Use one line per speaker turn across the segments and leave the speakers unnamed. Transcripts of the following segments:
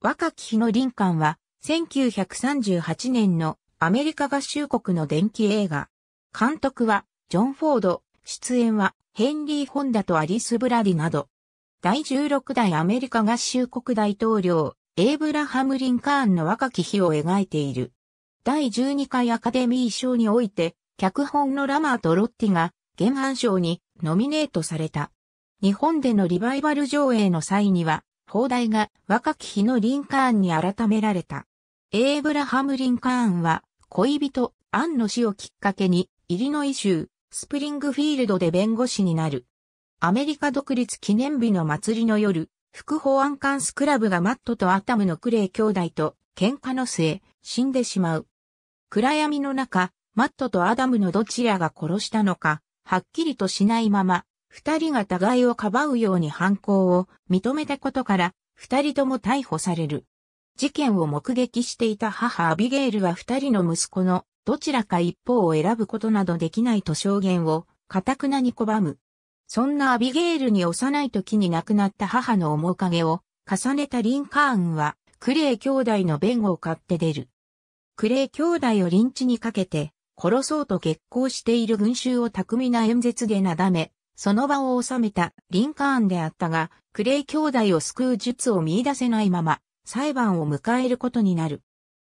若き日のリンカンは、1938年のアメリカ合衆国の電気映画。監督は、ジョン・フォード、出演は、ヘンリー・ホンダとアリス・ブラディなど、第16代アメリカ合衆国大統領、エイブラハム・リンカーンの若き日を描いている。第12回アカデミー賞において、脚本のラマーとロッティが、原版賞にノミネートされた。日本でのリバイバル上映の際には、砲台が若き日のリンカーンに改められた。エイブラハム・リンカーンは恋人アンの死をきっかけにイリノイ州スプリングフィールドで弁護士になる。アメリカ独立記念日の祭りの夜、副保安官スクラブがマットとアタムのクレイ兄弟と喧嘩の末、死んでしまう。暗闇の中、マットとアダムのどちらが殺したのか、はっきりとしないまま、二人が互いをかばうように犯行を認めたことから、二人とも逮捕される。事件を目撃していた母アビゲールは二人の息子のどちらか一方を選ぶことなどできないと証言をたくなに拒む。そんなアビゲールに幼い時に亡くなった母の面影を重ねたリンカーンはクレイ兄弟の弁護を買って出る。クレイ兄弟をリンチにかけて殺そうと激行している群衆を巧みな演説でなだめ、その場を収めたリンカーンであったが、クレイ兄弟を救う術を見出せないまま、裁判を迎えることになる。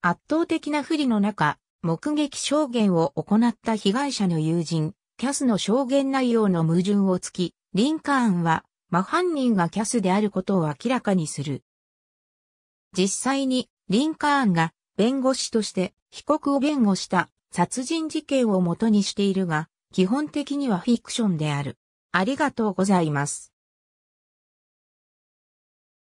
圧倒的な不利の中、目撃証言を行った被害者の友人、キャスの証言内容の矛盾をつき、リンカーンは、真犯人がキャスであることを明らかにする。実際に、リンカーンが、弁護士として、被告を弁護した、殺人事件を元にしているが、基本的にはフィクションである。ありがとうございます。